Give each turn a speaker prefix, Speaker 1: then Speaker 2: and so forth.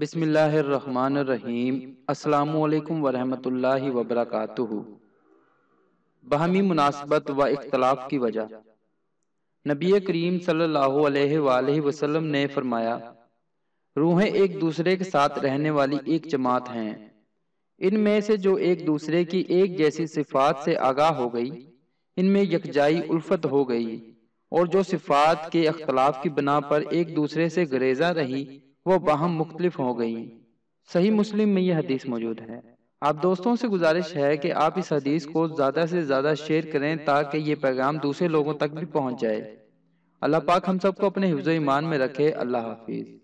Speaker 1: بسم اللہ الرحمن الرحیم السلام
Speaker 2: علیکم ورحمۃ اللہ وبرکاتہ مناسبت و اختلاف کی وجہ نبی کریم صلی اللہ علیہ وآلہ وسلم نے فرمایا روحیں ایک دوسرے کے ساتھ رہنے والی ایک جماعت ہیں ان میں سے جو ایک دوسرے کی ایک جیسی صفات سے آگاہ ہو گئی ان میں یکجائی الفت ہو گئی اور جو صفات کے اختلاف کی بنا پر ایک دوسرے سے گریزہ رہی वो बाहम मुख्तलिफ हो गई सही मुस्लिम में यह हदीस मौजूद है आप दोस्तों से गुजारिश है कि आप इस हदीस को ज़्यादा से ज़्यादा शेयर करें ताकि ये पैगाम दूसरे लोगों तक भी पहुंच जाए अल्लाह पाक हम सबको अपने हिफ्ज़ ईमान में रखे
Speaker 3: अल्लाह
Speaker 1: हाफिज़